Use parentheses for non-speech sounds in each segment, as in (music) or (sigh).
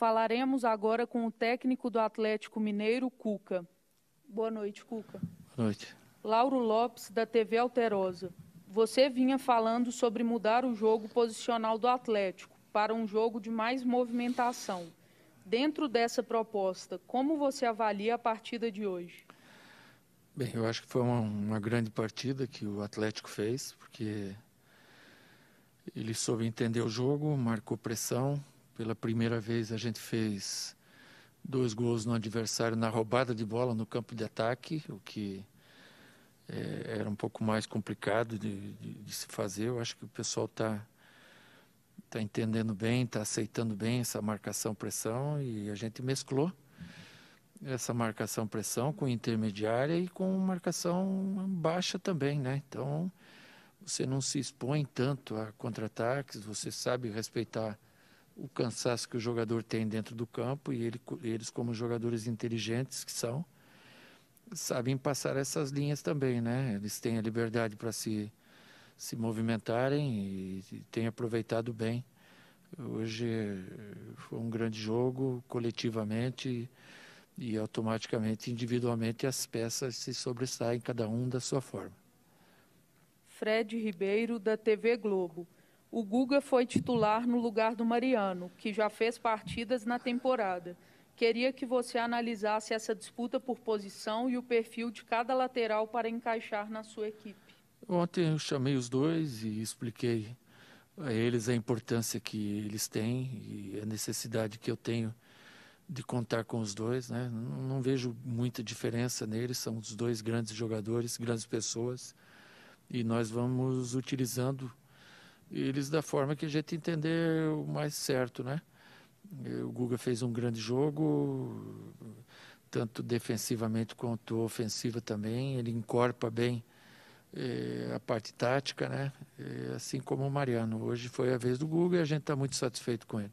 Falaremos agora com o técnico do Atlético Mineiro, Cuca. Boa noite, Cuca. Boa noite. Lauro Lopes, da TV Alterosa. Você vinha falando sobre mudar o jogo posicional do Atlético para um jogo de mais movimentação. Dentro dessa proposta, como você avalia a partida de hoje? Bem, eu acho que foi uma, uma grande partida que o Atlético fez, porque ele soube entender o jogo, marcou pressão, pela primeira vez a gente fez dois gols no adversário na roubada de bola no campo de ataque, o que é, era um pouco mais complicado de, de, de, se fazer. Eu acho que o pessoal está tá entendendo bem, está aceitando bem essa marcação-pressão e a gente mesclou essa marcação-pressão com intermediária e com marcação baixa também, né? Então você não se expõe tanto a contra-ataques, você sabe respeitar o cansaço que o jogador tem dentro do campo e ele, eles, como jogadores inteligentes que são, sabem passar essas linhas também, né? Eles têm a liberdade para se, se movimentarem e, e têm aproveitado bem. Hoje eh, foi um grande jogo, coletivamente e, e automaticamente, individualmente, as peças se sobressaem, cada um da sua forma. Fred Ribeiro, da TV Globo. O Guga foi titular no lugar do Mariano, que já fez partidas na temporada. Queria que você analisasse essa disputa por posição e o perfil de cada lateral para encaixar na sua equipe. Ontem eu chamei os dois e expliquei a eles a importância que eles têm e a necessidade que eu tenho de contar com os dois, né? Não, não, vejo muita diferença neles, são os dois grandes jogadores, grandes pessoas, e nós vamos utilizando eles da forma que a gente entender o mais certo, né? O Guga fez um grande jogo, tanto defensivamente quanto ofensiva também. Ele encorpa bem eh, a parte tática, né? assim como o Mariano. Hoje foi a vez do Guga e a gente está muito satisfeito com ele.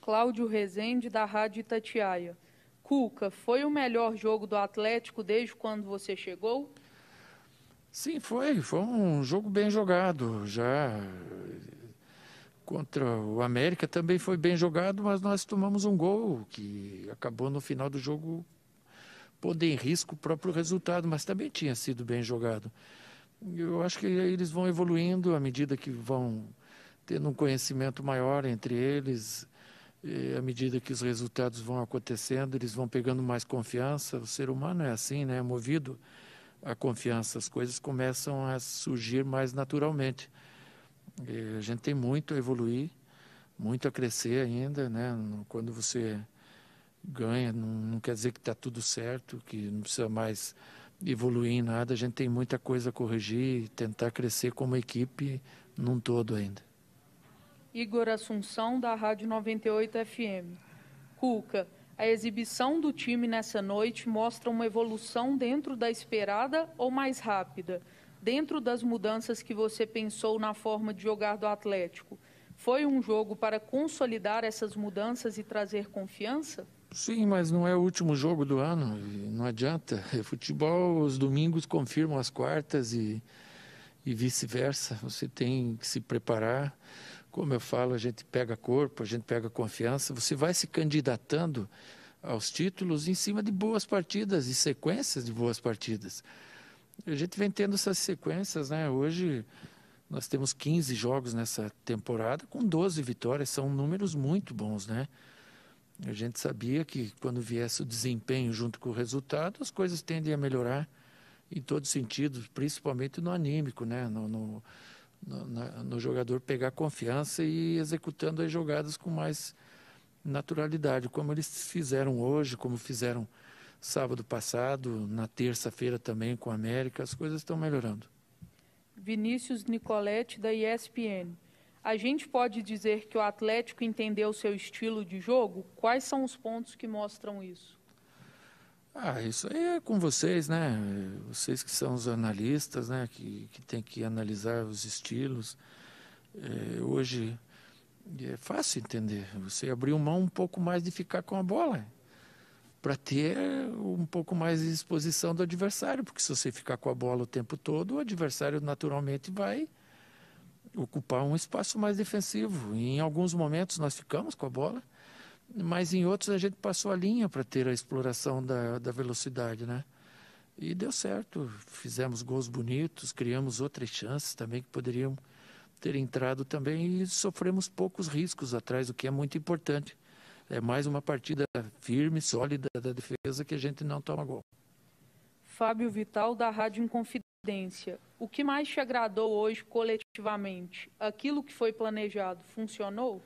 Cláudio Rezende, da Rádio Itatiaia. Cuca, foi o melhor jogo do Atlético desde quando você chegou? Sim, foi. Foi um jogo bem jogado. Já contra o América também foi bem jogado, mas nós tomamos um gol que acabou no final do jogo pondo em risco o próprio resultado, mas também tinha sido bem jogado. Eu acho que eles vão evoluindo à medida que vão tendo um conhecimento maior entre eles, à medida que os resultados vão acontecendo, eles vão pegando mais confiança. O ser humano é assim, né? É movido a confiança, as coisas começam a surgir mais naturalmente. E a gente tem muito a evoluir, muito a crescer ainda, né? Quando você ganha, não, não quer dizer que está tudo certo, que não precisa mais evoluir em nada. A gente tem muita coisa a corrigir e tentar crescer como equipe num todo ainda. Igor Assunção, da Rádio 98 FM. Cuca, a exibição do time nessa noite mostra uma evolução dentro da esperada ou mais rápida? Dentro das mudanças que você pensou na forma de jogar do Atlético, foi um jogo para consolidar essas mudanças e trazer confiança? Sim, mas não é o último jogo do ano, não adianta. (laughs) É futebol, os domingos confirmam as quartas e, e vice-versa. Você tem que se preparar. Como eu falo, a gente pega corpo, a gente pega confiança, você vai se candidatando aos títulos em cima de boas partidas e sequências de boas partidas. A gente vem tendo essas sequências, né? Hoje nós temos 15 jogos nessa temporada com 12 vitórias, são números muito bons, né? A gente sabia que quando viesse o desempenho junto com o resultado, as coisas tendem a melhorar em todos os sentidos, principalmente no anímico, né? No, no, no, na, no jogador pegar confiança e ir executando as jogadas com mais naturalidade, como eles fizeram hoje, como fizeram sábado passado, na terça-feira também com a América, as coisas estão melhorando. Vinícius Nicoletti, da ESPN. A gente pode dizer que o Atlético entendeu seu estilo de jogo? Quais são os pontos que mostram isso? Ah, isso aí é com vocês, né? Vocês que são os analistas, né? Que, que tem que analisar os estilos. É, hoje é fácil entender. Você abriu mão um pouco mais de ficar com a bola para ter um pouco mais de exposição do adversário, porque se você ficar com a bola o tempo todo, o adversário naturalmente vai ocupar um espaço mais defensivo. E em alguns momentos nós ficamos com a bola mas em outros a gente passou a linha para ter a exploração da, da velocidade, né? E deu certo, fizemos gols bonitos, criamos outras chances também que poderiam ter entrado também e sofremos poucos riscos atrás, o que é muito importante. É mais uma partida firme, sólida da defesa que a gente não toma gol. Fábio Vital, da Rádio Inconfidência. O que mais te agradou hoje coletivamente? Aquilo que foi planejado funcionou?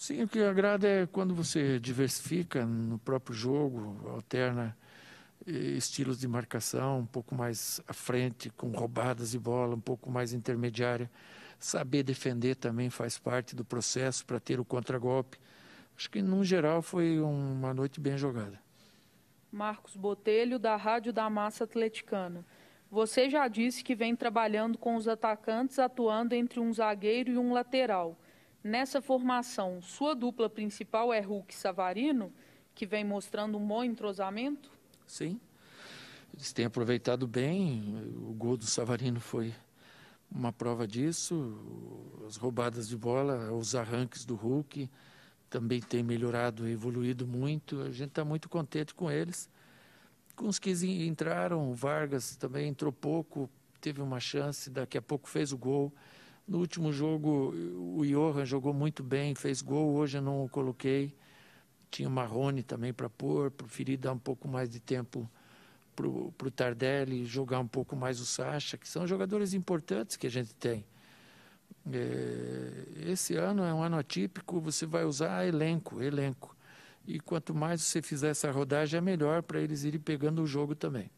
Sim, o que agrada é quando você diversifica no próprio jogo, alterna eh, estilos de marcação, um pouco mais à frente, com roubadas de bola, um pouco mais intermediária. Saber defender também faz parte do processo para ter o contragolpe. Acho que, no geral, foi uma noite bem jogada. Marcos Botelho, da Rádio da Massa Atleticana. Você já disse que vem trabalhando com os atacantes, atuando entre um zagueiro e um lateral. Nessa formação, sua dupla principal é Hulk Savarino, que vem mostrando um bom entrosamento? Sim. Eles têm aproveitado bem. O gol do Savarino foi uma prova disso. As roubadas de bola, os arranques do Hulk também têm melhorado, e evoluído muito. A gente está muito contente com eles. Com os que entraram, o Vargas também entrou pouco, teve uma chance, daqui a pouco fez o gol. No último jogo, o Johan jogou muito bem, fez gol, hoje eu não o coloquei. Tinha o Marrone também para pôr, preferi dar um pouco mais de tempo para o Tardelli, jogar um pouco mais o Sacha, que são jogadores importantes que a gente tem. É, esse ano é um ano atípico, você vai usar elenco, elenco. E quanto mais você fizer essa rodagem, é melhor para eles irem pegando o jogo também.